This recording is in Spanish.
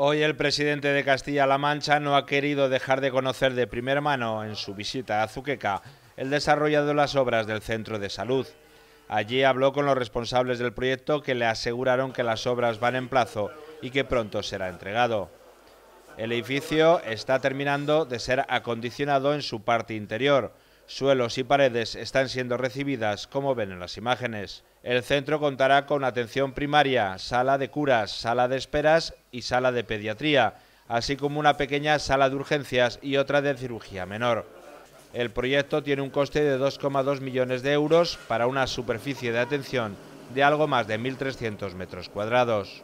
Hoy el presidente de Castilla-La Mancha no ha querido dejar de conocer de primera mano en su visita a Azuqueca el desarrollo de las obras del centro de salud. Allí habló con los responsables del proyecto que le aseguraron que las obras van en plazo y que pronto será entregado. El edificio está terminando de ser acondicionado en su parte interior, suelos y paredes están siendo recibidas como ven en las imágenes. El centro contará con atención primaria, sala de curas, sala de esperas y sala de pediatría, así como una pequeña sala de urgencias y otra de cirugía menor. El proyecto tiene un coste de 2,2 millones de euros para una superficie de atención de algo más de 1.300 metros cuadrados.